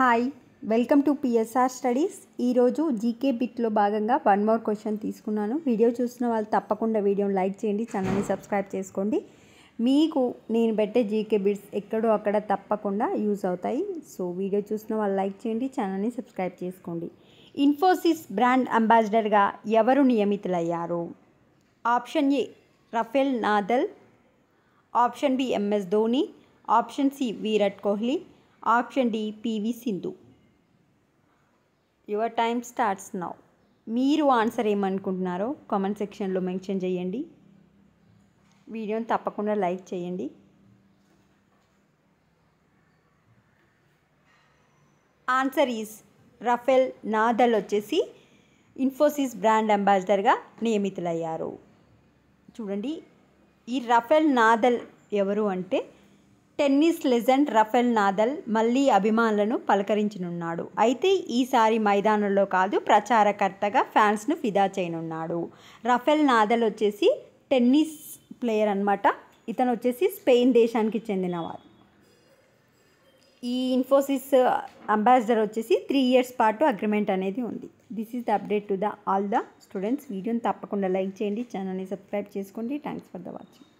hi welcome to PSR studies ఈరోజు GK బిట్లో భాగంగా వన్ మోర్ క్వశ్చన్ తీసుకున్నాను వీడియో చూసిన వాళ్ళు తప్పకుండా వీడియోని లైక్ చేయండి ఛానల్ని సబ్స్క్రైబ్ చేసుకోండి మీకు నేను పెట్టే జీకే బిట్స్ ఎక్కడో అక్కడ తప్పకుండా యూజ్ అవుతాయి సో వీడియో చూసిన వాళ్ళు లైక్ చేయండి ఛానల్ని సబ్స్క్రైబ్ చేసుకోండి ఇన్ఫోసిస్ బ్రాండ్ అంబాసిడర్గా ఎవరు నియమితులయ్యారు option A Rafael Nadal option B MS Dhoni option C Virat Kohli option D PV Sindhu your time starts now మీరు ఆన్సర్ ఏమనుకుంటున్నారో కామెంట్ సెక్షన్లో మెన్షన్ చేయండి వీడియోని తప్పకుండా లైక్ చేయండి ఆన్సర్ ఈజ్ రఫెల్ నాదల్ వచ్చేసి ఇన్ఫోసిస్ బ్రాండ్ అంబాసిడర్గా నియమితులయ్యారు చూడండి ఈ రఫెల్ నాదల్ ఎవరు అంటే టెన్నిస్ లెజెండ్ రఫెల్ నాదల్ మళ్ళీ అభిమానులను పలకరించనున్నాడు అయితే ఈసారి మైదానంలో కాదు ప్రచారకర్తగా ఫ్యాన్స్ను ఫిదా చేయనున్నాడు రఫెల్ నాదల్ వచ్చేసి టెన్నిస్ ప్లేయర్ అనమాట ఇతను వచ్చేసి స్పెయిన్ దేశానికి చెందినవారు ఈ ఇన్ఫోసిస్ అంబాసిడర్ వచ్చేసి త్రీ ఇయర్స్ పాటు అగ్రిమెంట్ అనేది ఉంది this is the update to the all the students వీడియోని తప్పకుండా లైక్ చేయండి ఛానల్ని సబ్స్క్రైబ్ చేసుకోండి థ్యాంక్స్ ఫర్ ద వాచింగ్